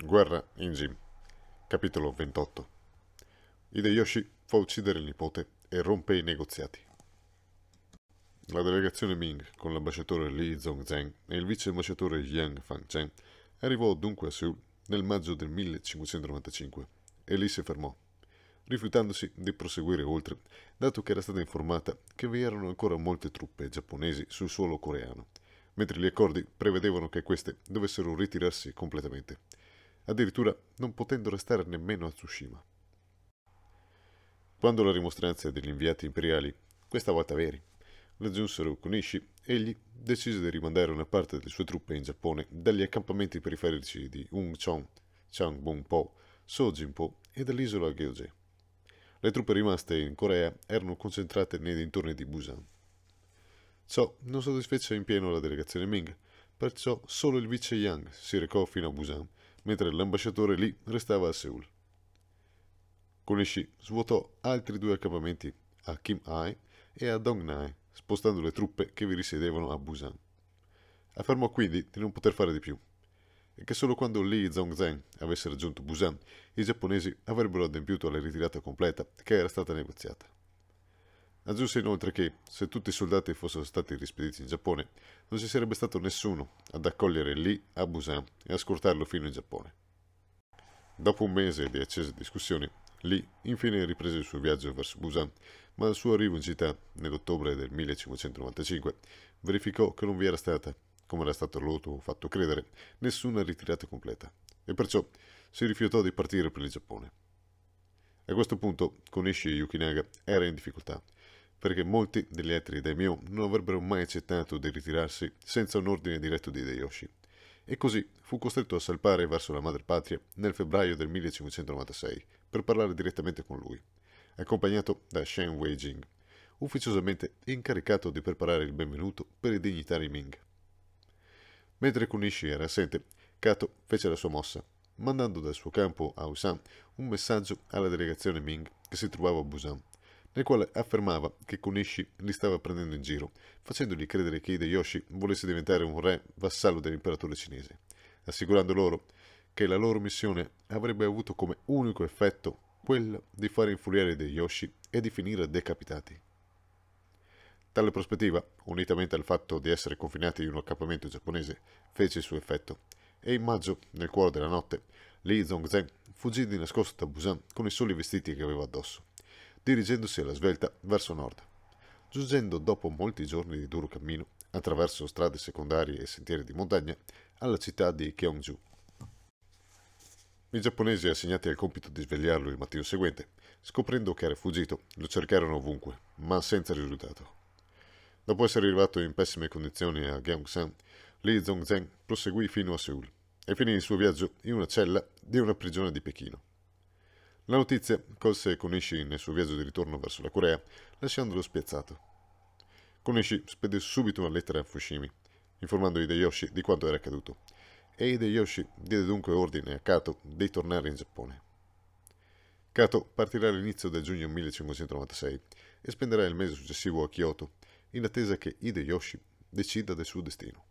Guerra in Jim. Capitolo 28. Hideyoshi fa uccidere il nipote e rompe i negoziati. La delegazione Ming, con l'ambasciatore Li Zongzheng e il vice ambasciatore Yang Fangchen, arrivò dunque a Seoul nel maggio del 1595 e lì si fermò, rifiutandosi di proseguire oltre, dato che era stata informata che vi erano ancora molte truppe giapponesi sul suolo coreano, mentre gli accordi prevedevano che queste dovessero ritirarsi completamente addirittura non potendo restare nemmeno a Tsushima. Quando le rimostranze degli inviati imperiali, questa volta veri, raggiunsero Konishi, egli decise di rimandare una parte delle sue truppe in Giappone dagli accampamenti periferici di Umchon, Changbonpo, Sojinpo e dall'isola Gyeongje. Le truppe rimaste in Corea erano concentrate nei dintorni di Busan. Ciò non soddisfece in pieno la delegazione Ming, perciò solo il vice Yang si recò fino a Busan mentre l'ambasciatore Lee restava a Seoul. Konishi svuotò altri due accampamenti a Kim-ai e a Dong Dongnai, spostando le truppe che vi risiedevano a Busan. Affermò quindi di non poter fare di più e che solo quando Lee e Zhongzhen avessero raggiunto Busan, i giapponesi avrebbero adempiuto alla ritirata completa che era stata negoziata. Aggiunse inoltre che, se tutti i soldati fossero stati rispediti in Giappone, non ci sarebbe stato nessuno ad accogliere lì a Busan e a scortarlo fino in Giappone. Dopo un mese di accese discussioni, Lee infine riprese il suo viaggio verso Busan, ma al suo arrivo in città, nell'ottobre del 1595, verificò che non vi era stata, come era stato loro fatto credere, nessuna ritirata completa, e perciò si rifiutò di partire per il Giappone. A questo punto, Konishi Yukinaga era in difficoltà perché molti degli altri daimyo non avrebbero mai accettato di ritirarsi senza un ordine diretto di Hideyoshi. E così fu costretto a salpare verso la madrepatria nel febbraio del 1596 per parlare direttamente con lui, accompagnato da Shen Weijing, ufficiosamente incaricato di preparare il benvenuto per i dignitari Ming. Mentre Kunishi era assente, Kato fece la sua mossa, mandando dal suo campo a Usan un messaggio alla delegazione Ming che si trovava a Busan nel quale affermava che Kunishi li stava prendendo in giro, facendogli credere che Hideyoshi volesse diventare un re vassallo dell'imperatore cinese, assicurando loro che la loro missione avrebbe avuto come unico effetto quello di far infuriare Hideyoshi e di finire decapitati. Tale prospettiva, unitamente al fatto di essere confinati in un accampamento giapponese, fece il suo effetto, e in maggio, nel cuore della notte, Li Zongzhen fuggì di nascosto da Busan con i soli vestiti che aveva addosso dirigendosi alla svelta verso nord. Giungendo dopo molti giorni di duro cammino, attraverso strade secondarie e sentieri di montagna, alla città di Gyeongju. I giapponesi assegnati al compito di svegliarlo il mattino seguente, scoprendo che era fuggito, lo cercarono ovunque, ma senza risultato. Dopo essere arrivato in pessime condizioni a Gyeongsan, Li Zongzheng proseguì fino a Seul e finì il suo viaggio in una cella di una prigione di Pechino. La notizia colse Konishi nel suo viaggio di ritorno verso la Corea, lasciandolo spiazzato. Konishi spedì subito una lettera a Fushimi, informando Hideyoshi di quanto era accaduto, e Hideyoshi diede dunque ordine a Kato di tornare in Giappone. Kato partirà all'inizio del giugno 1596 e spenderà il mese successivo a Kyoto, in attesa che Hideyoshi decida del suo destino.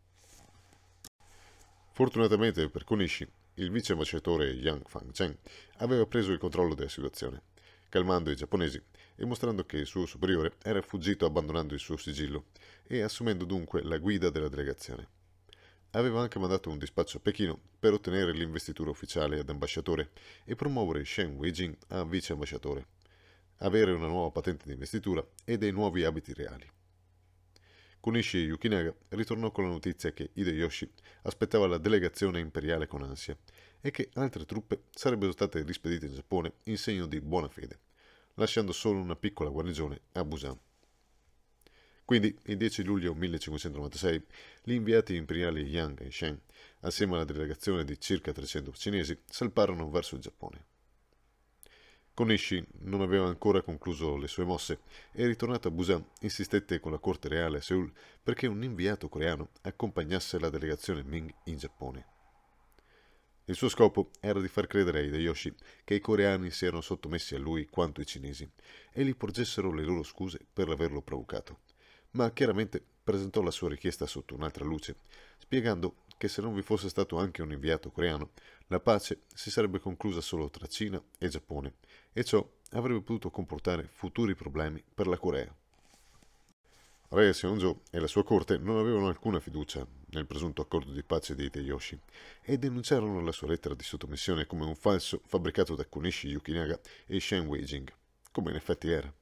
Fortunatamente per Konishi, il vice ambasciatore Yang Fang Fangcheng aveva preso il controllo della situazione, calmando i giapponesi e mostrando che il suo superiore era fuggito abbandonando il suo sigillo e assumendo dunque la guida della delegazione. Aveva anche mandato un dispaccio a Pechino per ottenere l'investitura ufficiale ad ambasciatore e promuovere Shen Weijing a vice ambasciatore, avere una nuova patente di investitura e dei nuovi abiti reali. Kunishi Yukinaga ritornò con la notizia che Hideyoshi aspettava la delegazione imperiale con ansia e che altre truppe sarebbero state rispedite in Giappone in segno di buona fede, lasciando solo una piccola guarnigione a Busan. Quindi, il 10 luglio 1596, gli inviati imperiali Yang e Shen, assieme alla delegazione di circa 300 cinesi, salparono verso il Giappone. Konishi non aveva ancora concluso le sue mosse e ritornato a Busan insistette con la corte reale a Seoul perché un inviato coreano accompagnasse la delegazione Ming in Giappone. Il suo scopo era di far credere ai Hideyoshi che i coreani si erano sottomessi a lui quanto i cinesi e gli porgessero le loro scuse per averlo provocato. Ma chiaramente presentò la sua richiesta sotto un'altra luce, spiegando che se non vi fosse stato anche un inviato coreano, la pace si sarebbe conclusa solo tra Cina e Giappone e ciò avrebbe potuto comportare futuri problemi per la Corea. Re Seonjo e la sua corte non avevano alcuna fiducia nel presunto accordo di pace di Hideyoshi e denunciarono la sua lettera di sottomissione come un falso fabbricato da Kunishi Yukinaga e Shen Weijing, come in effetti era.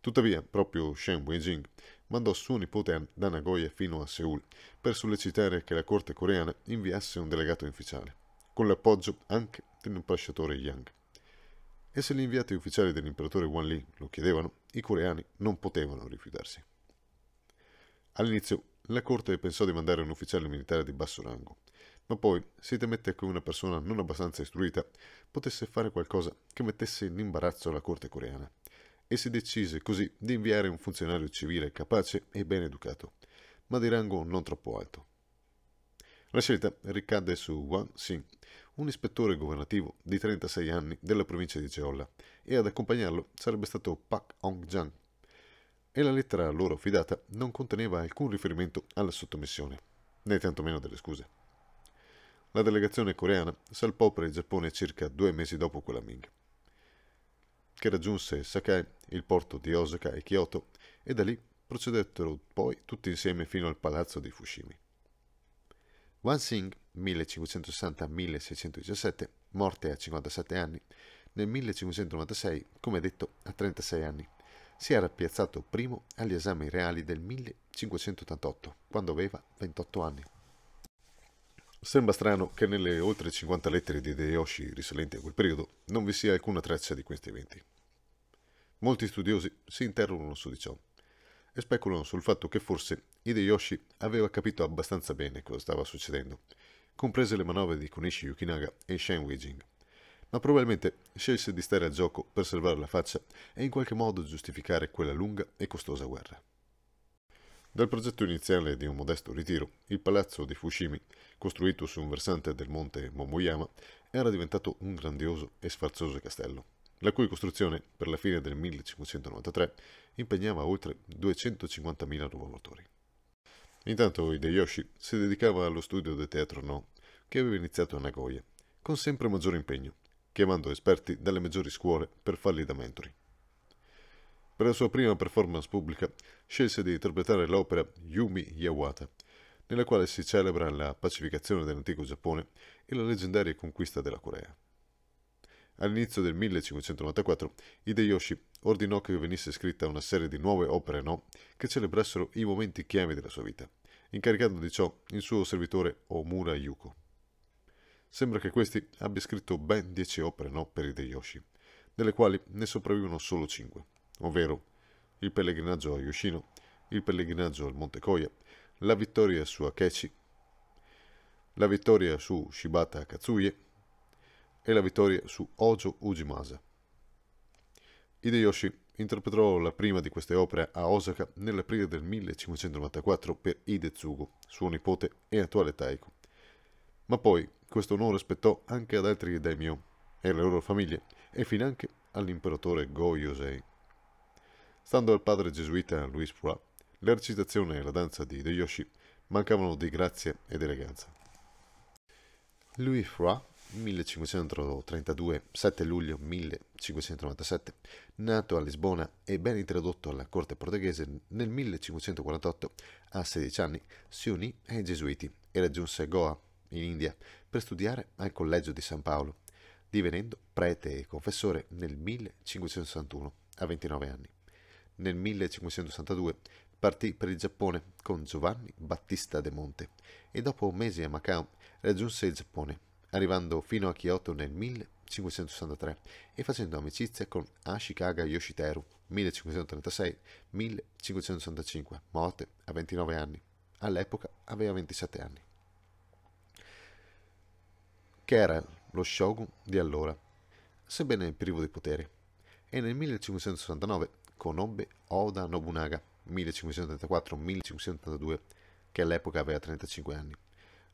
Tuttavia, proprio Shen Weijing mandò suo nipote da Nagoya fino a Seul per sollecitare che la corte coreana inviasse un delegato ufficiale con l'appoggio anche dell'ambasciatore Yang. E se gli inviati ufficiali dell'imperatore Wan Li lo chiedevano, i coreani non potevano rifiutarsi. All'inizio la corte pensò di mandare un ufficiale militare di basso rango, ma poi si temette che una persona non abbastanza istruita potesse fare qualcosa che mettesse in imbarazzo la corte coreana, e si decise così di inviare un funzionario civile capace e ben educato, ma di rango non troppo alto. La scelta ricadde su Wang Xing, un ispettore governativo di 36 anni della provincia di Jeolla, e ad accompagnarlo sarebbe stato Pak Hongjiang. E la lettera loro affidata non conteneva alcun riferimento alla sottomissione, né tantomeno delle scuse. La delegazione coreana salpò per il Giappone circa due mesi dopo quella Ming, che raggiunse Sakai, il porto di Osaka e Kyoto, e da lì procedettero poi tutti insieme fino al palazzo di Fushimi. Wan Singh, 1560-1617, morte a 57 anni, nel 1596, come detto, a 36 anni, si era piazzato primo agli esami reali del 1588, quando aveva 28 anni. Sembra strano che nelle oltre 50 lettere di Deyoshi risalenti a quel periodo non vi sia alcuna traccia di questi eventi. Molti studiosi si interrogano su di ciò, e speculano sul fatto che forse Hideyoshi aveva capito abbastanza bene cosa stava succedendo, comprese le manovre di Konishi Yukinaga e Shen Weijing, ma probabilmente scelse di stare a gioco per salvare la faccia e in qualche modo giustificare quella lunga e costosa guerra. Dal progetto iniziale di un modesto ritiro, il palazzo di Fushimi, costruito su un versante del monte Momoyama, era diventato un grandioso e sfarzoso castello, la cui costruzione, per la fine del 1593, impegnava oltre 250.000 lavoratori. Intanto Hideyoshi si dedicava allo studio del teatro No, che aveva iniziato a Nagoya, con sempre maggiore impegno, chiamando esperti dalle maggiori scuole per farli da mentori. Per la sua prima performance pubblica scelse di interpretare l'opera Yumi Yawata, nella quale si celebra la pacificazione dell'antico Giappone e la leggendaria conquista della Corea. All'inizio del 1594 Hideyoshi ordinò che venisse scritta una serie di nuove opere no che celebrassero i momenti chiave della sua vita, incaricando di ciò il suo servitore Omura Yuko. Sembra che questi abbia scritto ben dieci opere no per Hideyoshi, delle quali ne sopravvivono solo cinque, ovvero il pellegrinaggio a Yoshino, il pellegrinaggio al Monte Koya, la vittoria su Akechi, la vittoria su Shibata Katsuye, e la vittoria su Ojo Ujimasa. Hideyoshi interpretò la prima di queste opere a Osaka nell'aprile del 1594 per Hidetsugu, suo nipote e attuale taiko. Ma poi questo onore spettò anche ad altri daimyo e alle loro famiglie e fin anche all'imperatore Go-Yosei. Stando al padre gesuita Luis Pura, la recitazione e la danza di Hideyoshi mancavano di grazia ed eleganza. Louis Fra 1532, 7 luglio 1597, nato a Lisbona e ben introdotto alla corte portoghese nel 1548, a 16 anni si unì ai Gesuiti e raggiunse Goa, in India, per studiare al Collegio di San Paolo, divenendo prete e confessore nel 1561, a 29 anni. Nel 1562 partì per il Giappone con Giovanni Battista de Monte e dopo mesi a Macao raggiunse il Giappone arrivando fino a Kyoto nel 1563 e facendo amicizia con Ashikaga Yoshiteru 1536-1565, morte a 29 anni. All'epoca aveva 27 anni. Che era lo shogun di allora, sebbene privo di potere, e nel 1569 conobbe Oda Nobunaga 1534-1582, che all'epoca aveva 35 anni,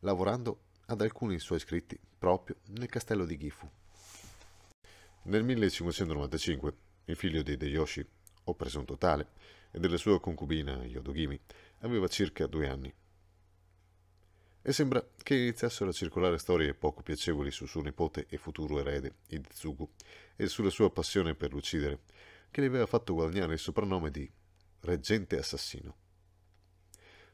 lavorando ad alcuni suoi scritti proprio nel castello di Gifu. Nel 1595 il figlio di Hideyoshi, o presunto tale, e della sua concubina Yodogimi aveva circa due anni. E sembra che iniziassero a circolare storie poco piacevoli su suo nipote e futuro erede, Idizugu, e sulla sua passione per l'uccidere, che gli aveva fatto guadagnare il soprannome di Reggente Assassino.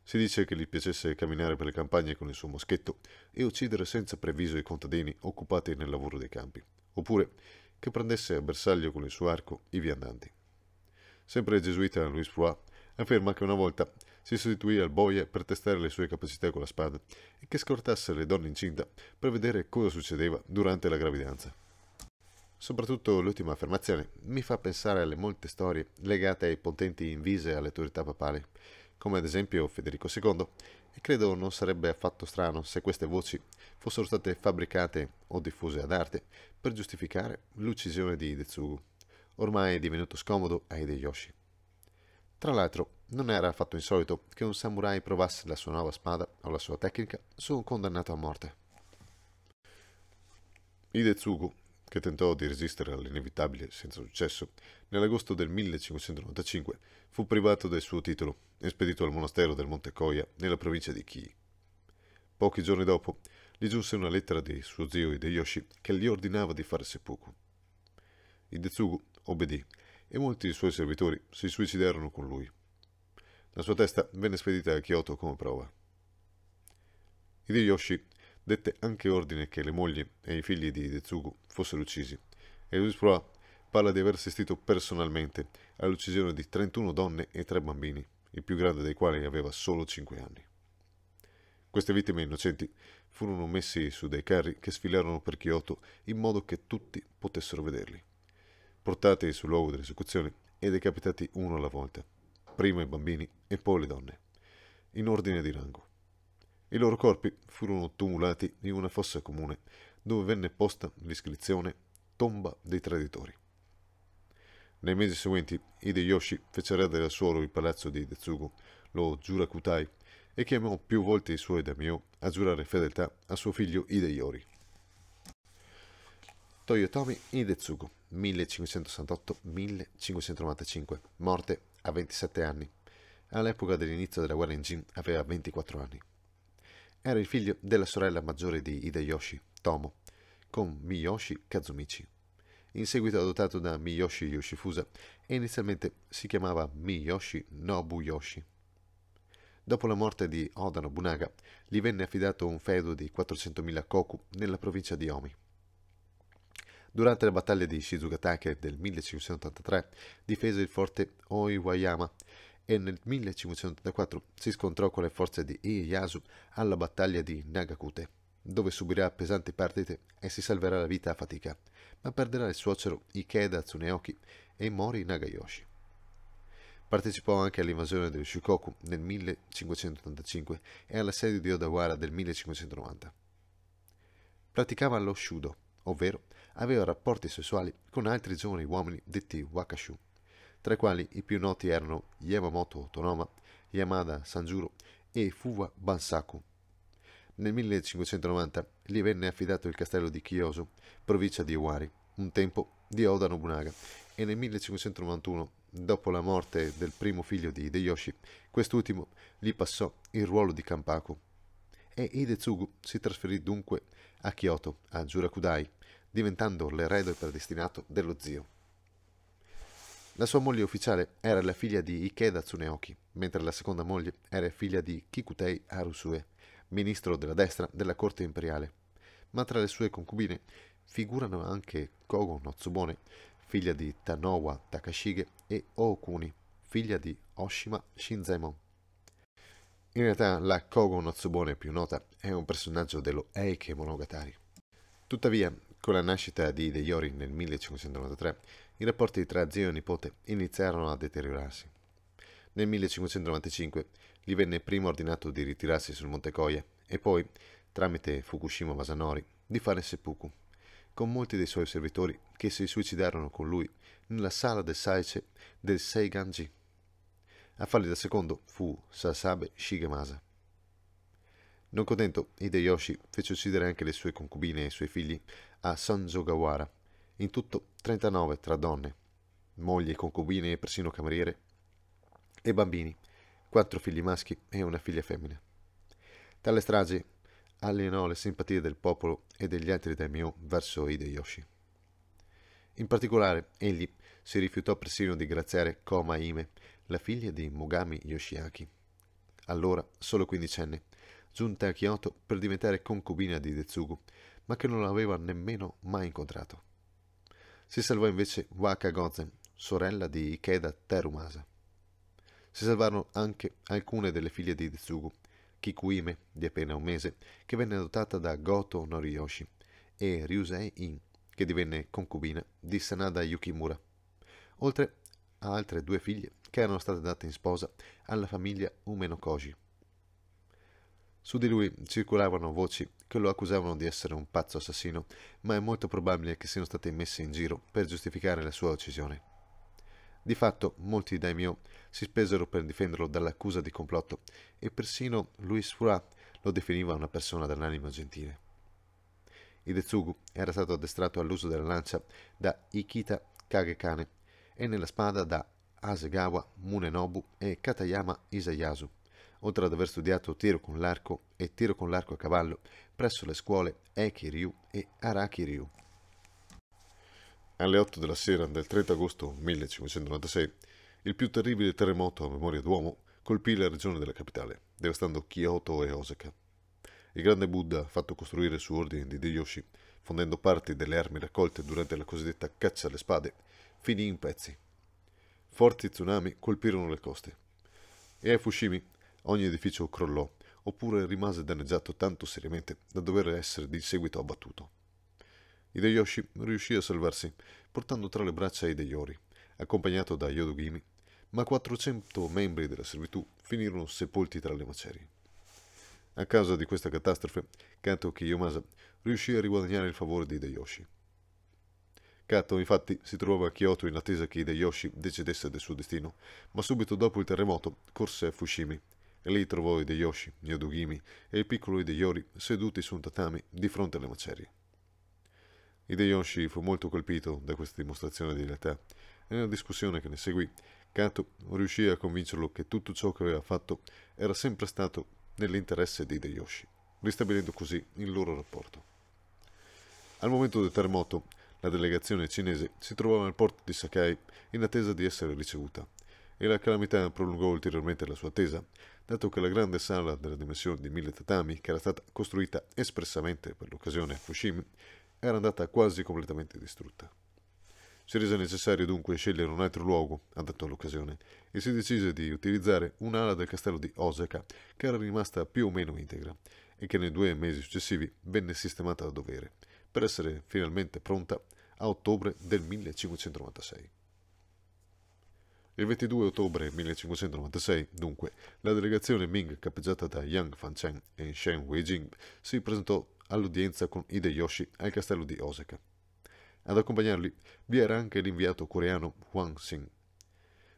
Si dice che gli piacesse camminare per le campagne con il suo moschetto e uccidere senza previso i contadini occupati nel lavoro dei campi, oppure che prendesse a bersaglio con il suo arco i viandanti. Sempre il gesuita Louis Froid afferma che una volta si sostituì al boia per testare le sue capacità con la spada e che scortasse le donne incinta per vedere cosa succedeva durante la gravidanza. Soprattutto l'ultima affermazione mi fa pensare alle molte storie legate ai potenti invise alle autorità papali come ad esempio Federico II, e credo non sarebbe affatto strano se queste voci fossero state fabbricate o diffuse ad arte per giustificare l'uccisione di Detsugu, ormai divenuto scomodo a Hideyoshi. Tra l'altro, non era affatto insolito che un samurai provasse la sua nuova spada o la sua tecnica su un condannato a morte. Hidetsugu che tentò di resistere all'inevitabile senza successo, nell'agosto del 1595 fu privato del suo titolo e spedito al monastero del Monte Coia nella provincia di Kii. Pochi giorni dopo gli giunse una lettera di suo zio Hideyoshi che gli ordinava di fare seppuku. Hidetsugu obbedì e molti suoi servitori si suicidarono con lui. La sua testa venne spedita a Kyoto come prova. Hideyoshi dette anche ordine che le mogli e i figli di Detsugu fossero uccisi. E Uspura parla di aver assistito personalmente all'uccisione di 31 donne e 3 bambini, il più grande dei quali aveva solo 5 anni. Queste vittime innocenti furono messi su dei carri che sfilarono per Kyoto in modo che tutti potessero vederli, portati sul luogo dell'esecuzione e decapitati uno alla volta, prima i bambini e poi le donne, in ordine di rango. I loro corpi furono tumulati in una fossa comune, dove venne posta l'iscrizione Tomba dei traditori. Nei mesi seguenti, Hideyoshi fece radere al suolo il palazzo di Detsugu, lo Jurakutai, e chiamò più volte i suoi daimyo a giurare fedeltà a suo figlio Hideyori. Toyotomi Hidetsugu, 1568-1595, morte a 27 anni. All'epoca dell'inizio della guerra in Jin aveva 24 anni. Era il figlio della sorella maggiore di Hideyoshi, Tomo, con Miyoshi Kazumichi. In seguito adottato da Miyoshi Yoshifusa e inizialmente si chiamava Miyoshi Nobuyoshi. Dopo la morte di Oda Nobunaga, gli venne affidato un feudo di 400.000 koku nella provincia di Omi. Durante la battaglia di Shizugatake del 1583 difese il forte Oiwayama e nel 1584 si scontrò con le forze di Ieyasu alla battaglia di Nagakute, dove subirà pesanti perdite e si salverà la vita a fatica, ma perderà il suocero Ikeda Tsuneoki e Mori Nagayoshi. Partecipò anche all'invasione del Shikoku nel 1585 e all'assedio di Odawara del 1590. Praticava lo shudo, ovvero aveva rapporti sessuali con altri giovani uomini detti wakashu tra i quali i più noti erano Yamamoto Autonoma, Yamada Sanjuro e Fuwa Bansaku. Nel 1590 gli venne affidato il castello di Kyosu, provincia di Iwari, un tempo di Oda Nobunaga, e nel 1591, dopo la morte del primo figlio di Hideyoshi, quest'ultimo gli passò il ruolo di Kampaku. E Hidetsugu si trasferì dunque a Kyoto, a Jurakudai, diventando l'erede predestinato dello zio. La sua moglie ufficiale era la figlia di Ikeda Tsuneoki, mentre la seconda moglie era figlia di Kikutei Harusue, ministro della destra della corte imperiale. Ma tra le sue concubine figurano anche Kogo Notsubone, figlia di Tanowa Takashige, e Okuni, figlia di Oshima Shinzaemon. In realtà la Kogo Notsubone più nota è un personaggio dello Eike Monogatari. Tuttavia, con la nascita di Deiyori nel 1593, i rapporti tra zio e nipote iniziarono a deteriorarsi. Nel 1595 gli venne prima ordinato di ritirarsi sul Monte Koya e poi, tramite Fukushima Masanori, di fare seppuku, con molti dei suoi servitori che si suicidarono con lui nella sala del Saice del Seiganji. A farli da secondo fu Sasabe Shigemasa. Non contento, Hideyoshi fece uccidere anche le sue concubine e i suoi figli a Sanjogawara, in tutto 39 tra donne, mogli, concubine e persino cameriere, e bambini, quattro figli maschi e una figlia femmina. Tale strage alienò le simpatie del popolo e degli altri daimyo verso Hideyoshi. In particolare, egli si rifiutò persino di graziare Koma Ime, la figlia di Mogami Yoshiaki, allora solo quindicenne, giunta a Kyoto per diventare concubina di Detsugu, ma che non l'aveva nemmeno mai incontrato. Si salvò invece Waka Gozen, sorella di Ikeda Terumasa. Si salvarono anche alcune delle figlie di Ditsugu, Kikuime, di appena un mese, che venne adottata da Goto Noriyoshi, e Ryusei In, che divenne concubina di Sanada Yukimura, oltre a altre due figlie che erano state date in sposa alla famiglia Umeno Koji. Su di lui circolavano voci che lo accusavano di essere un pazzo assassino, ma è molto probabile che siano state messe in giro per giustificare la sua uccisione. Di fatto, molti daimyo si spesero per difenderlo dall'accusa di complotto e persino Louis Fura lo definiva una persona dall'animo gentile. Idetsugu era stato addestrato all'uso della lancia da Ikita Kagekane e nella spada da Asegawa Munenobu e Katayama Isayasu oltre ad aver studiato tiro con l'arco e tiro con l'arco a cavallo presso le scuole Eki Ryu e Araki Ryu. Alle 8 della sera del 30 agosto 1596, il più terribile terremoto a memoria d'uomo colpì la regione della capitale, devastando Kyoto e Osaka. Il grande Buddha, fatto costruire su ordine di Deyoshi, fondendo parti delle armi raccolte durante la cosiddetta caccia alle spade, finì in pezzi. Forti tsunami colpirono le coste. E a Fushimi ogni edificio crollò, oppure rimase danneggiato tanto seriamente da dover essere di seguito abbattuto. Hideyoshi riuscì a salvarsi portando tra le braccia Hideyori, accompagnato da Yodogimi, ma 400 membri della servitù finirono sepolti tra le macerie. A causa di questa catastrofe, Kato Kiyomasa riuscì a riguadagnare il favore di Hideyoshi. Kato infatti si trovava a Kyoto in attesa che Hideyoshi decidesse del suo destino, ma subito dopo il terremoto corse a Fushimi, e lì trovò Hideyoshi, Yodugimi e il piccolo Hideyori seduti su un tatami di fronte alle macerie. Hideyoshi fu molto colpito da questa dimostrazione di lealtà e nella discussione che ne seguì, Kato riuscì a convincerlo che tutto ciò che aveva fatto era sempre stato nell'interesse di Hideyoshi, ristabilendo così il loro rapporto. Al momento del terremoto, la delegazione cinese si trovava al porto di Sakai in attesa di essere ricevuta e la calamità prolungò ulteriormente la sua attesa, dato che la grande sala della dimensione di mille tatami, che era stata costruita espressamente per l'occasione a Fushimi, era andata quasi completamente distrutta. Si rese necessario dunque scegliere un altro luogo adatto all'occasione e si decise di utilizzare un'ala del castello di Osaka che era rimasta più o meno integra e che nei due mesi successivi venne sistemata a dovere per essere finalmente pronta a ottobre del 1596. Il 22 ottobre 1596, dunque, la delegazione Ming capeggiata da Yang Fancheng e Shen Weijing si presentò all'udienza con Hideyoshi al castello di Osaka. Ad accompagnarli vi era anche l'inviato coreano Huang Xing.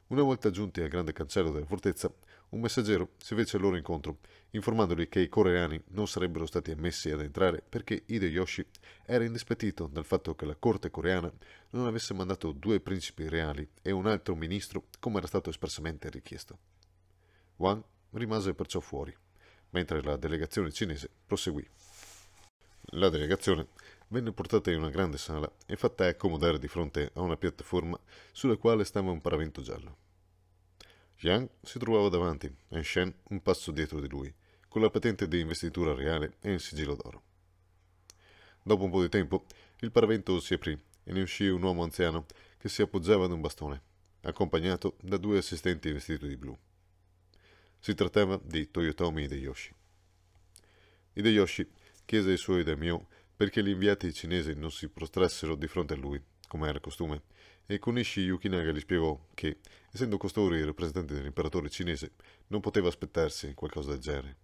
Una volta giunti al grande cancello della fortezza, un messaggero si fece loro incontro, informandoli che i coreani non sarebbero stati ammessi ad entrare perché Hideyoshi era indispettito dal fatto che la corte coreana non avesse mandato due principi reali e un altro ministro come era stato espressamente richiesto. Wang rimase perciò fuori, mentre la delegazione cinese proseguì. La delegazione venne portata in una grande sala e fatta accomodare di fronte a una piattaforma sulla quale stava un paravento giallo. Yang si trovava davanti e Shen un passo dietro di lui, con la patente di investitura reale e il sigillo d'oro. Dopo un po' di tempo, il paravento si aprì e ne uscì un uomo anziano che si appoggiava ad un bastone, accompagnato da due assistenti vestiti di blu. Si trattava di Toyotomi Hideyoshi. Hideyoshi chiese ai suoi daimyo perché gli inviati cinesi non si prostrassero di fronte a lui, come era costume, e Kunishi Yukinaga gli spiegò che Essendo costoro i rappresentanti dell'imperatore cinese, non poteva aspettarsi qualcosa del genere.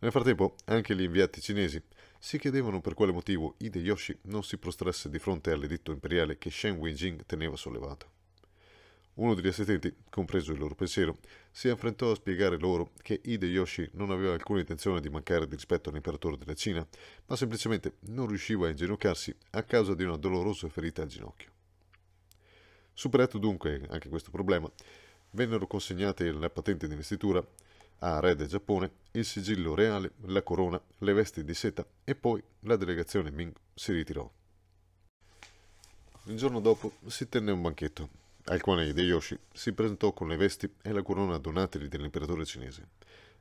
Nel frattempo, anche gli inviati cinesi si chiedevano per quale motivo Hideyoshi non si prostrasse di fronte all'editto imperiale che Shen Wenjing teneva sollevato. Uno degli assistenti, compreso il loro pensiero, si affrettò a spiegare loro che Hideyoshi non aveva alcuna intenzione di mancare di rispetto all'imperatore della Cina, ma semplicemente non riusciva a inginocchiarsi a causa di una dolorosa ferita al ginocchio. Superato dunque anche questo problema, vennero consegnate la patente di vestitura a re del Giappone, il sigillo reale, la corona, le vesti di seta e poi la delegazione Ming si ritirò. Il giorno dopo si tenne un banchetto, al quale Hideyoshi si presentò con le vesti e la corona donategli dell'imperatore cinese,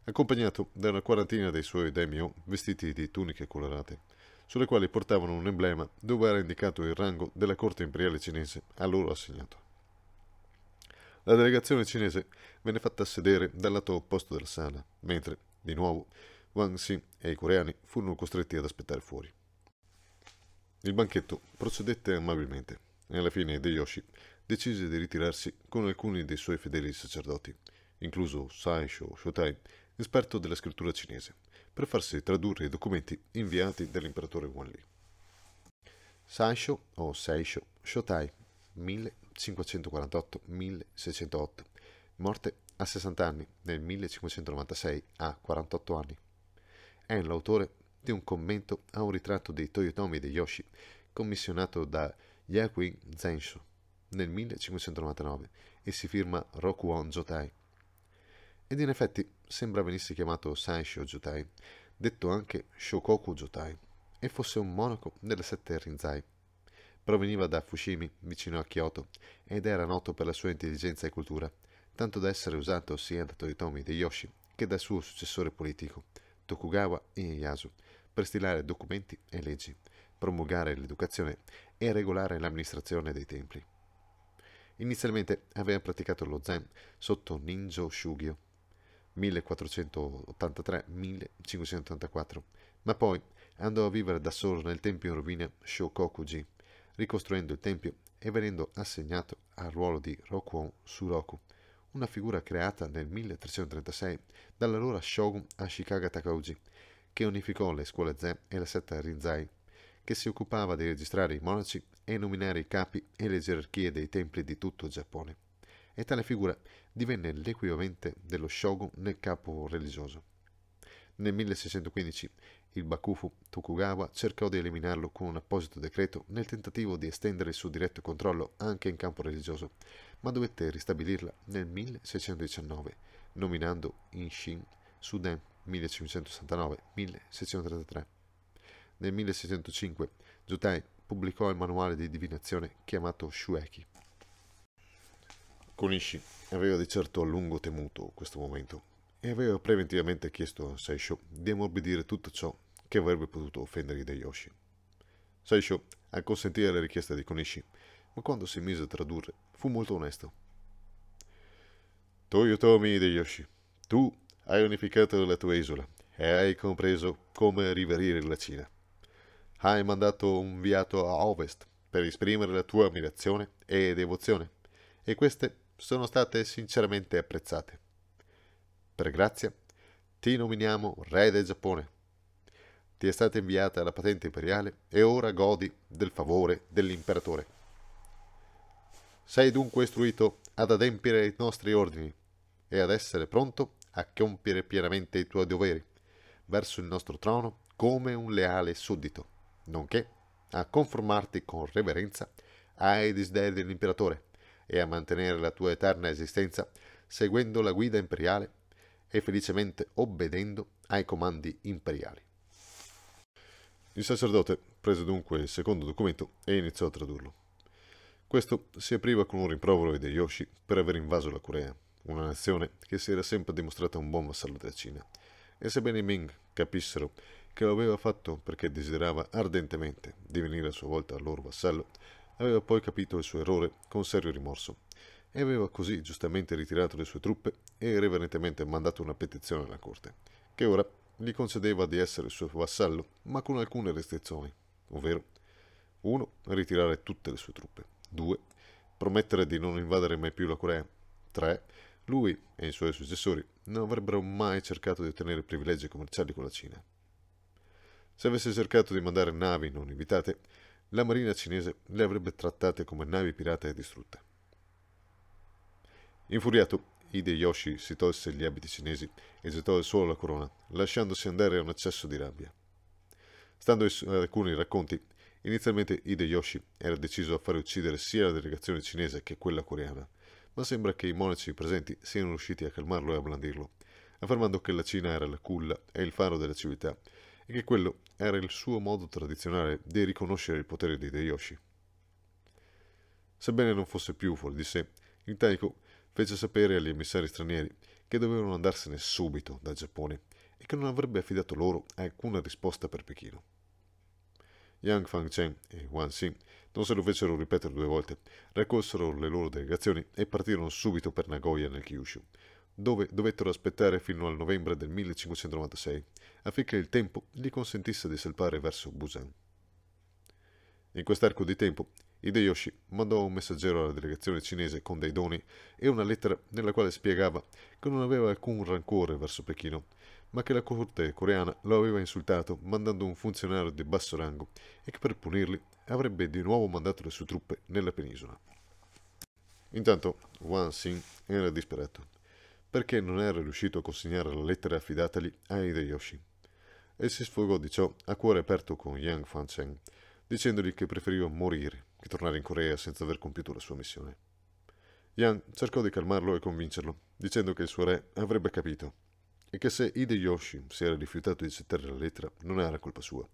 accompagnato da una quarantina dei suoi daimyo vestiti di tuniche colorate sulle quali portavano un emblema dove era indicato il rango della corte imperiale cinese a loro assegnato. La delegazione cinese venne fatta sedere dal lato opposto della sala, mentre, di nuovo, Wang Xin e i coreani furono costretti ad aspettare fuori. Il banchetto procedette amabilmente e alla fine Deyoshi decise di ritirarsi con alcuni dei suoi fedeli sacerdoti, incluso Sai Shou Shotai, esperto della scrittura cinese per farsi tradurre i documenti inviati dall'imperatore Wanli. Sancho o Seisho Shotai 1548-1608 morte a 60 anni nel 1596 a 48 anni. È l'autore di un commento a un ritratto di Toyotomi Yoshi commissionato da Yakuin Zensho nel 1599 e si firma Rokuon Jotai. Ed in effetti sembra venisse chiamato Sanshio Jutai, detto anche Shokoku Jutai, e fosse un monaco delle sette Rinzai. Proveniva da Fushimi, vicino a Kyoto, ed era noto per la sua intelligenza e cultura, tanto da essere usato sia da Toyotomi Deyoshi che dal suo successore politico, Tokugawa Ieyasu, per stilare documenti e leggi, promulgare l'educazione e regolare l'amministrazione dei templi. Inizialmente aveva praticato lo Zen sotto Ninjo Shugyo, 1483-1584, ma poi andò a vivere da solo nel tempio in rovina Shokokuji, ricostruendo il tempio e venendo assegnato al ruolo di Rokuon Suroku, una figura creata nel 1336 dall'allora shogun Ashikaga Takauji, che unificò le scuole Zen e la setta Rinzai, che si occupava di registrare i monaci e nominare i capi e le gerarchie dei templi di tutto il Giappone e tale figura divenne l'equivalente dello shogun nel capo religioso. Nel 1615 il Bakufu Tokugawa cercò di eliminarlo con un apposito decreto nel tentativo di estendere il suo diretto controllo anche in campo religioso, ma dovette ristabilirla nel 1619, nominando In Shin Suden 1569-1633. Nel 1605 Jutai pubblicò il manuale di divinazione chiamato Shueki. Konishi aveva di certo a lungo temuto questo momento e aveva preventivamente chiesto a Seisho di ammorbidire tutto ciò che avrebbe potuto offendere i Deyoshi. Seisho acconsentì alla richiesta di Konishi, ma quando si mise a tradurre fu molto onesto. Toyotomi Deyoshi, tu hai unificato la tua isola e hai compreso come riverire la Cina. Hai mandato un viato a ovest per esprimere la tua ammirazione e devozione e queste sono state sinceramente apprezzate. Per grazia, ti nominiamo re del Giappone. Ti è stata inviata la patente imperiale e ora godi del favore dell'imperatore. Sei dunque istruito ad adempiere i nostri ordini e ad essere pronto a compiere pienamente i tuoi doveri verso il nostro trono come un leale suddito, nonché a conformarti con reverenza ai desideri dell'imperatore e a mantenere la tua eterna esistenza seguendo la guida imperiale e felicemente obbedendo ai comandi imperiali. Il sacerdote prese dunque il secondo documento e iniziò a tradurlo. Questo si apriva con un rimprovero di Yoshi per aver invaso la Corea, una nazione che si era sempre dimostrata un buon vassallo della Cina, e sebbene i Ming capissero che lo aveva fatto perché desiderava ardentemente divenire a sua volta loro vassallo, Aveva poi capito il suo errore con serio rimorso e aveva così giustamente ritirato le sue truppe e reverentemente mandato una petizione alla corte, che ora gli concedeva di essere suo vassallo, ma con alcune restrizioni, ovvero 1. ritirare tutte le sue truppe, 2. promettere di non invadere mai più la Corea, 3. lui e i suoi successori non avrebbero mai cercato di ottenere privilegi commerciali con la Cina. Se avesse cercato di mandare navi non invitate, la marina cinese le avrebbe trattate come navi pirata e distrutte. Infuriato, Hideyoshi si tolse gli abiti cinesi e gettò al suolo la corona, lasciandosi andare a un accesso di rabbia. Stando ad alcuni racconti, inizialmente Hideyoshi era deciso a fare uccidere sia la delegazione cinese che quella coreana, ma sembra che i monaci presenti siano riusciti a calmarlo e a blandirlo, affermando che la Cina era la culla e il faro della civiltà e che quello era il suo modo tradizionale di riconoscere il potere di Hideyoshi. Sebbene non fosse più fuori di sé, il Taiko fece sapere agli emissari stranieri che dovevano andarsene subito dal Giappone e che non avrebbe affidato loro alcuna risposta per Pechino. Yang Fangchen e Wang Xin non se lo fecero ripetere due volte, raccolsero le loro delegazioni e partirono subito per Nagoya nel Kyushu, dove dovettero aspettare fino al novembre del 1596 affinché il tempo gli consentisse di salpare verso Busan. In quest'arco di tempo, Hideyoshi mandò un messaggero alla delegazione cinese con dei doni e una lettera nella quale spiegava che non aveva alcun rancore verso Pechino, ma che la corte coreana lo aveva insultato mandando un funzionario di basso rango e che per punirli avrebbe di nuovo mandato le sue truppe nella penisola. Intanto Wang Xin era disperato perché non era riuscito a consegnare la lettera affidatagli a Hideyoshi. E si sfogò di ciò a cuore aperto con Yang Fan Cheng, dicendogli che preferiva morire che tornare in Corea senza aver compiuto la sua missione. Yang cercò di calmarlo e convincerlo, dicendo che il suo re avrebbe capito e che se Hideyoshi si era rifiutato di accettare la lettera non era colpa sua,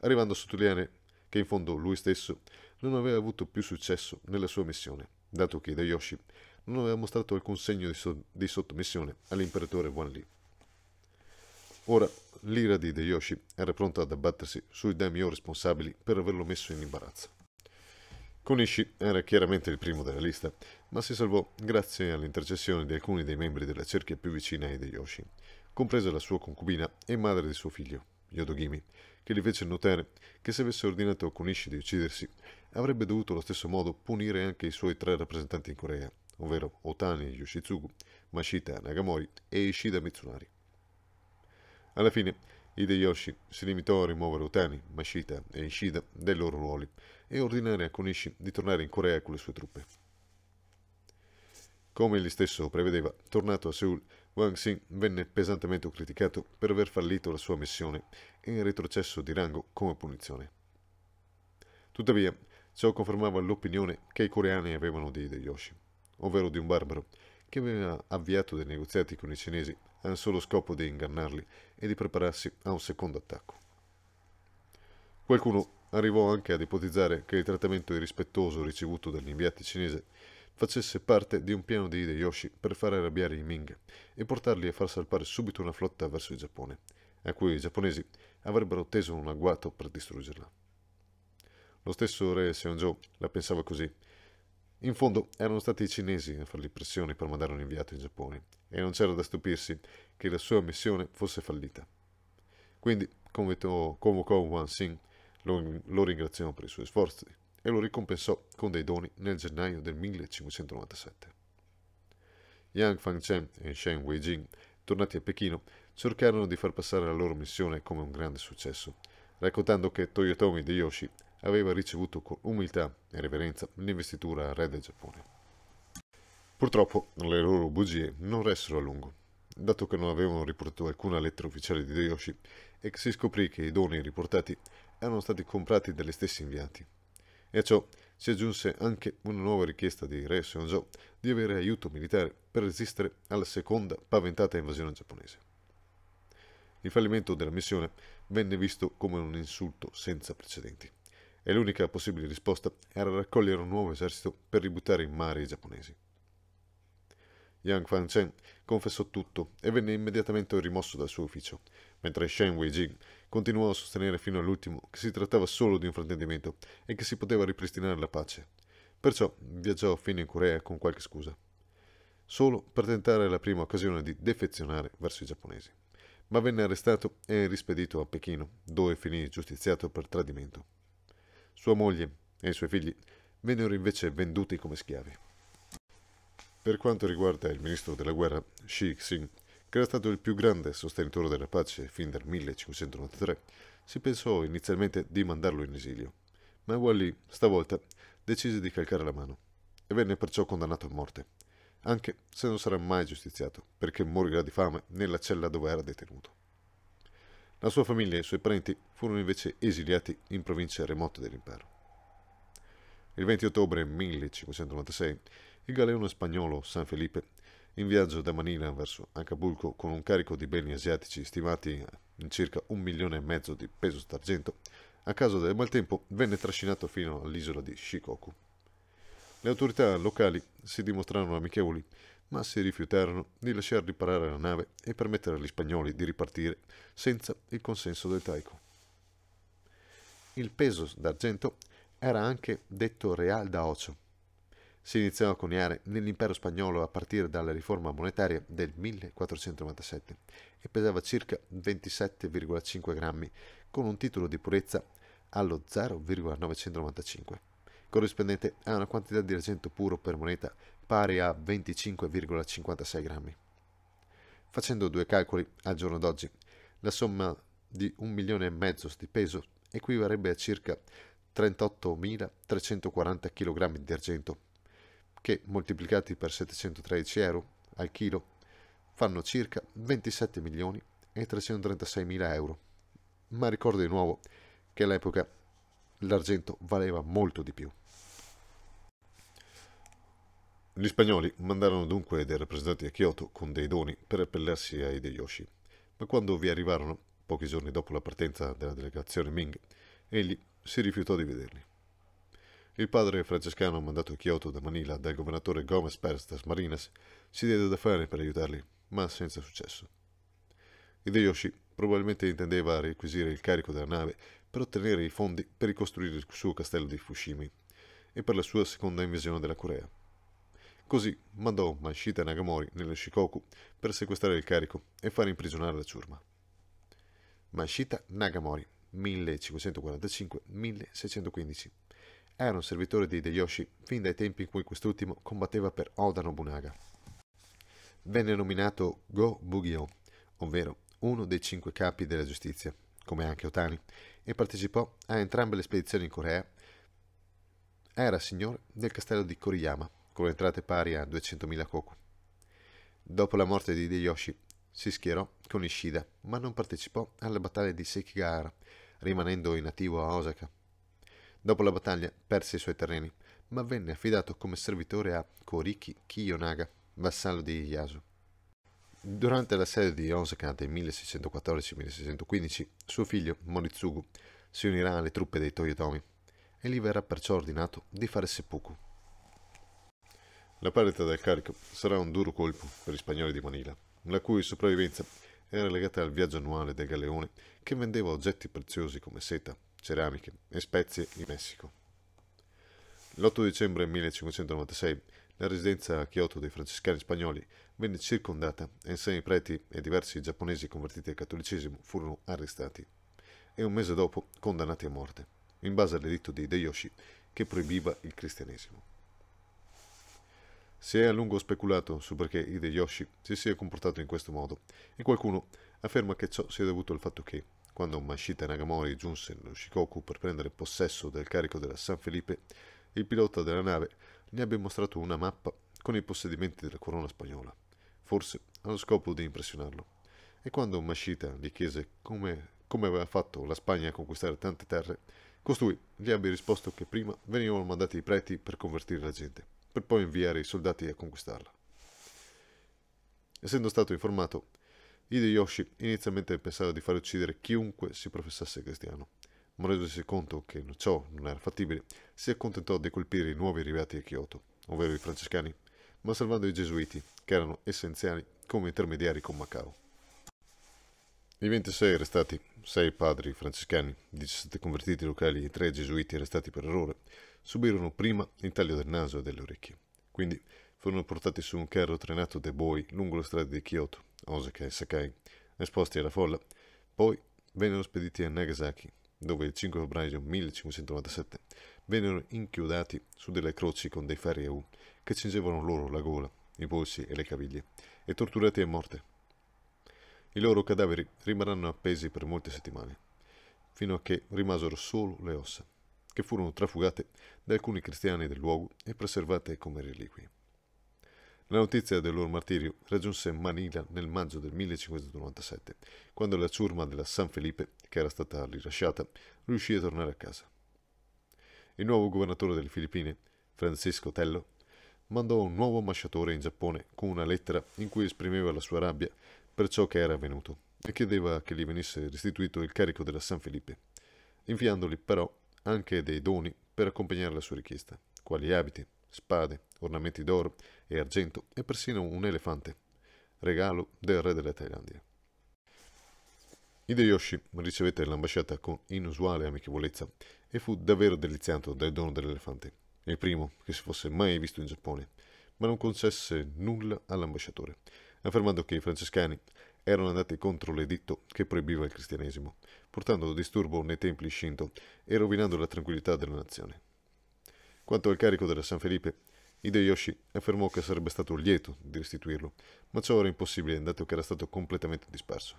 arrivando a sottolineare che in fondo lui stesso non aveva avuto più successo nella sua missione, dato che Hideyoshi non aveva mostrato alcun segno di, so- di sottomissione all'imperatore Wan Li. Ora l'ira di Deyoshi era pronta ad abbattersi sui daimyo responsabili per averlo messo in imbarazzo. Konishi era chiaramente il primo della lista, ma si salvò grazie all'intercessione di alcuni dei membri della cerchia più vicina a Deyoshi, compresa la sua concubina e madre di suo figlio, Yodogimi, che gli fece notare che se avesse ordinato a Konishi di uccidersi, avrebbe dovuto allo stesso modo punire anche i suoi tre rappresentanti in Corea, ovvero Otani Yoshitsugu, Mashita Nagamori e Ishida Mitsunari. Alla fine, Hideyoshi si limitò a rimuovere Otani, Mashita e Ishida dai loro ruoli e ordinare a Konishi di tornare in Corea con le sue truppe. Come egli stesso prevedeva, tornato a Seoul, Wang Xing venne pesantemente criticato per aver fallito la sua missione e il retrocesso di rango come punizione. Tuttavia, ciò confermava l'opinione che i coreani avevano di Hideyoshi ovvero di un barbaro, che aveva avviato dei negoziati con i cinesi al solo scopo di ingannarli e di prepararsi a un secondo attacco. Qualcuno arrivò anche ad ipotizzare che il trattamento irrispettoso ricevuto dagli inviati cinesi facesse parte di un piano di Hideyoshi per far arrabbiare i Ming e portarli a far salpare subito una flotta verso il Giappone, a cui i giapponesi avrebbero teso un agguato per distruggerla. Lo stesso re Seonjo la pensava così in fondo erano stati i cinesi a fargli pressioni per mandare un inviato in Giappone e non c'era da stupirsi che la sua missione fosse fallita. Quindi convocò, convocò Wan Sing, lo, lo ringraziò per i suoi sforzi e lo ricompensò con dei doni nel gennaio del 1597. Yang Fangchen e Shen Weijing, tornati a Pechino, cercarono di far passare la loro missione come un grande successo, raccontando che Toyotomi Deyoshi aveva ricevuto con umiltà e reverenza l'investitura re del Giappone. Purtroppo le loro bugie non ressero a lungo, dato che non avevano riportato alcuna lettera ufficiale di Hideyoshi e che si scoprì che i doni riportati erano stati comprati dagli stessi inviati. E a ciò si aggiunse anche una nuova richiesta di Re Seonjo di avere aiuto militare per resistere alla seconda paventata invasione giapponese. Il fallimento della missione venne visto come un insulto senza precedenti e l'unica possibile risposta era raccogliere un nuovo esercito per ributtare in mare i giapponesi. Yang Fan Chen confessò tutto e venne immediatamente rimosso dal suo ufficio, mentre Shen Weijing continuò a sostenere fino all'ultimo che si trattava solo di un fraintendimento e che si poteva ripristinare la pace. Perciò viaggiò fino in Corea con qualche scusa, solo per tentare la prima occasione di defezionare verso i giapponesi. Ma venne arrestato e rispedito a Pechino, dove finì giustiziato per tradimento. Sua moglie e i suoi figli vennero invece venduti come schiavi. Per quanto riguarda il ministro della guerra, Xi Xin, che era stato il più grande sostenitore della pace fin dal 1593, si pensò inizialmente di mandarlo in esilio, ma Wally stavolta decise di calcare la mano e venne perciò condannato a morte, anche se non sarà mai giustiziato perché morirà di fame nella cella dove era detenuto. La sua famiglia e i suoi parenti furono invece esiliati in province remote dell'impero. Il 20 ottobre 1596 il galeone spagnolo San Felipe, in viaggio da Manila verso Acapulco con un carico di beni asiatici stimati in circa un milione e mezzo di peso d'argento, a causa del maltempo venne trascinato fino all'isola di Shikoku. Le autorità locali si dimostrarono amichevoli ma si rifiutarono di lasciar riparare la nave e permettere agli spagnoli di ripartire senza il consenso del Taico. Il peso d'argento era anche detto real da ocio. Si iniziò a coniare nell'impero spagnolo a partire dalla riforma monetaria del 1497 e pesava circa 27,5 grammi con un titolo di purezza allo 0,995 corrispondente a una quantità di argento puro per moneta pari a 25,56 grammi. Facendo due calcoli, al giorno d'oggi, la somma di un milione e mezzo di peso equivarebbe a circa 38.340 kg di argento, che moltiplicati per 713 euro al chilo fanno circa 27 milioni e 336 mila euro. Ma ricordo di nuovo che all'epoca l'argento valeva molto di più. Gli spagnoli mandarono dunque dei rappresentanti a Kyoto con dei doni per appellarsi a Hideyoshi, ma quando vi arrivarono, pochi giorni dopo la partenza della delegazione Ming, egli si rifiutò di vederli. Il padre francescano mandato a Kyoto da Manila dal governatore Gomez Pérez das Marinas si diede da fare per aiutarli, ma senza successo. Hideyoshi probabilmente intendeva riacquisire il carico della nave per ottenere i fondi per ricostruire il suo castello di Fushimi e per la sua seconda invasione della Corea. Così mandò Mashita Nagamori nello Shikoku per sequestrare il carico e far imprigionare la ciurma. Mashita Nagamori, 1545-1615, era un servitore di Hideyoshi fin dai tempi in cui quest'ultimo combatteva per Oda Nobunaga. Venne nominato Go Bugyo, ovvero uno dei cinque capi della giustizia, come anche Otani, e partecipò a entrambe le spedizioni in Corea. Era signore del castello di Koriyama con entrate pari a 200.000 koku. Dopo la morte di Hideyoshi, si schierò con Ishida, ma non partecipò alla battaglia di Sekigahara, rimanendo inattivo a Osaka. Dopo la battaglia perse i suoi terreni, ma venne affidato come servitore a Koriki Kiyonaga, vassallo di Ieyasu. Durante l'assedio di Osaka del 1614-1615, suo figlio Moritsugu si unirà alle truppe dei Toyotomi e gli verrà perciò ordinato di fare seppuku. La perdita del carico sarà un duro colpo per gli spagnoli di Manila, la cui sopravvivenza era legata al viaggio annuale del galeone che vendeva oggetti preziosi come seta, ceramiche e spezie in Messico. L'8 dicembre 1596 la residenza a Kyoto dei francescani spagnoli venne circondata e insieme ai preti e diversi giapponesi convertiti al cattolicesimo furono arrestati e un mese dopo condannati a morte, in base all'editto di Deyoshi che proibiva il cristianesimo. Si è a lungo speculato su perché Hideyoshi si sia comportato in questo modo e qualcuno afferma che ciò sia dovuto al fatto che, quando Mashita Nagamori giunse nello Shikoku per prendere possesso del carico della San Felipe, il pilota della nave gli abbia mostrato una mappa con i possedimenti della corona spagnola, forse allo scopo di impressionarlo. E quando Mashita gli chiese come, come aveva fatto la Spagna a conquistare tante terre, costui gli abbia risposto che prima venivano mandati i preti per convertire la gente per poi inviare i soldati a conquistarla. Essendo stato informato, Hideyoshi inizialmente pensava di far uccidere chiunque si professasse cristiano, ma resosi conto che ciò non era fattibile, si accontentò di colpire i nuovi arrivati a Kyoto, ovvero i francescani, ma salvando i gesuiti, che erano essenziali come intermediari con Macao. I 26 arrestati, 6 padri francescani, 17 convertiti locali e 3 gesuiti arrestati per errore, subirono prima il taglio del naso e delle orecchie. Quindi furono portati su un carro trainato dai buoi lungo le strade di Kyoto, Osaka e Sakai, esposti alla folla. Poi vennero spediti a Nagasaki, dove il 5 febbraio 1597 vennero inchiodati su delle croci con dei fari a U che cingevano loro la gola, i polsi e le caviglie, e torturati a morte. I loro cadaveri rimarranno appesi per molte settimane, fino a che rimasero solo le ossa che furono trafugate da alcuni cristiani del luogo e preservate come reliquie. La notizia del loro martirio raggiunse Manila nel maggio del 1597, quando la ciurma della San Felipe, che era stata rilasciata, riuscì a tornare a casa. Il nuovo governatore delle Filippine, Francisco Tello, mandò un nuovo ambasciatore in Giappone con una lettera in cui esprimeva la sua rabbia per ciò che era avvenuto e chiedeva che gli venisse restituito il carico della San Felipe, inviandogli però anche dei doni per accompagnare la sua richiesta, quali abiti, spade, ornamenti d'oro e argento e persino un elefante, regalo del re della Thailandia. Hideyoshi ricevette l'ambasciata con inusuale amichevolezza e fu davvero deliziato dal dono dell'elefante, il primo che si fosse mai visto in Giappone, ma non concesse nulla all'ambasciatore, affermando che i francescani erano andati contro l'editto che proibiva il cristianesimo, portando disturbo nei templi shinto e rovinando la tranquillità della nazione. Quanto al carico della San Felipe, Hideyoshi affermò che sarebbe stato lieto di restituirlo, ma ciò era impossibile dato che era stato completamente disperso.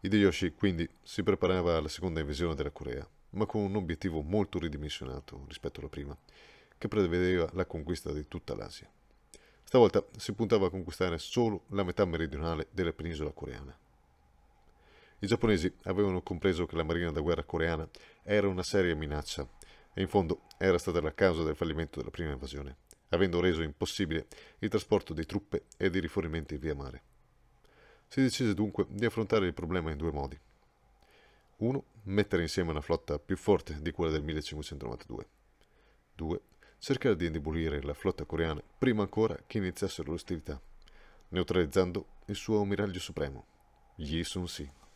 Hideyoshi quindi si preparava alla seconda invasione della Corea, ma con un obiettivo molto ridimensionato rispetto alla prima, che prevedeva la conquista di tutta l'Asia. Stavolta si puntava a conquistare solo la metà meridionale della penisola coreana. I giapponesi avevano compreso che la marina da guerra coreana era una seria minaccia e in fondo era stata la causa del fallimento della prima invasione, avendo reso impossibile il trasporto di truppe e di rifornimenti via mare. Si decise dunque di affrontare il problema in due modi. Uno, mettere insieme una flotta più forte di quella del 1592. Due, cercare di indebolire la flotta coreana prima ancora che iniziassero le ostilità, neutralizzando il suo ammiraglio supremo, Yi Sun-si.